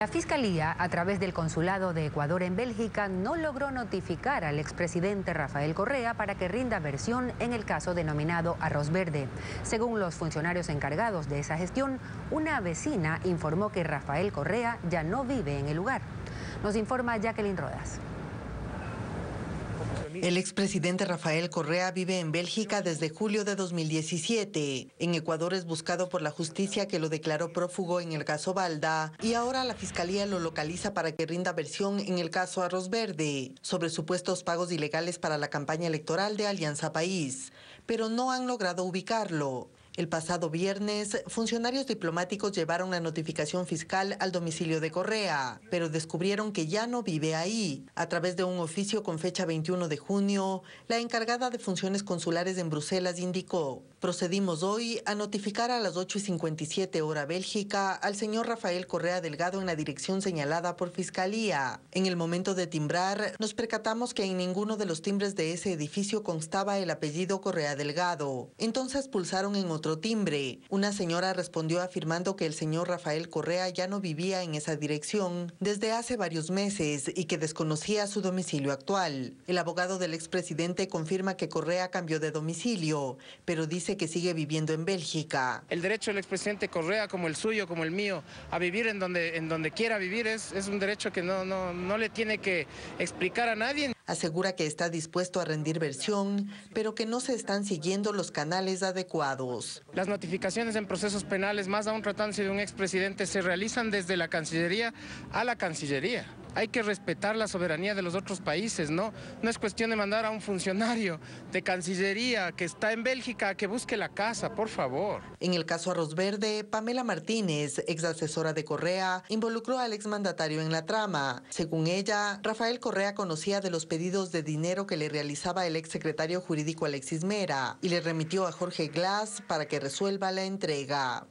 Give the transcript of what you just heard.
La Fiscalía, a través del Consulado de Ecuador en Bélgica, no logró notificar al expresidente Rafael Correa para que rinda versión en el caso denominado Arroz Verde. Según los funcionarios encargados de esa gestión, una vecina informó que Rafael Correa ya no vive en el lugar. Nos informa Jacqueline Rodas. El expresidente Rafael Correa vive en Bélgica desde julio de 2017. En Ecuador es buscado por la justicia que lo declaró prófugo en el caso Balda y ahora la fiscalía lo localiza para que rinda versión en el caso Arroz Verde sobre supuestos pagos ilegales para la campaña electoral de Alianza País, pero no han logrado ubicarlo. El pasado viernes, funcionarios diplomáticos llevaron la notificación fiscal al domicilio de Correa, pero descubrieron que ya no vive ahí. A través de un oficio con fecha 21 de junio, la encargada de funciones consulares en Bruselas indicó, procedimos hoy a notificar a las 8 y 57 hora Bélgica al señor Rafael Correa Delgado en la dirección señalada por Fiscalía. En el momento de timbrar, nos percatamos que en ninguno de los timbres de ese edificio constaba el apellido Correa Delgado. Entonces pulsaron en otro timbre. Una señora respondió afirmando que el señor Rafael Correa ya no vivía en esa dirección desde hace varios meses y que desconocía su domicilio actual. El abogado del expresidente confirma que Correa cambió de domicilio, pero dice que sigue viviendo en Bélgica. El derecho del expresidente Correa, como el suyo, como el mío, a vivir en donde, en donde quiera vivir, es, un derecho que no, no, no le tiene que explicar a nadie. Asegura que está dispuesto a rendir versión, pero que no se están siguiendo los canales adecuados. Las notificaciones en procesos penales, más un tratándose de un expresidente, se realizan desde la Cancillería a la Cancillería hay que respetar la soberanía de los otros países, ¿no? No es cuestión de mandar a un funcionario de Cancillería que está en Bélgica que busque la casa, por favor. En el caso Arroz Verde, Pamela Martínez, ex asesora de Correa, involucró al exmandatario en la trama. Según ella, Rafael Correa conocía de los pedidos de dinero que le realizaba el exsecretario jurídico Alexis Mera y le remitió a Jorge Glass para que resuelva la entrega.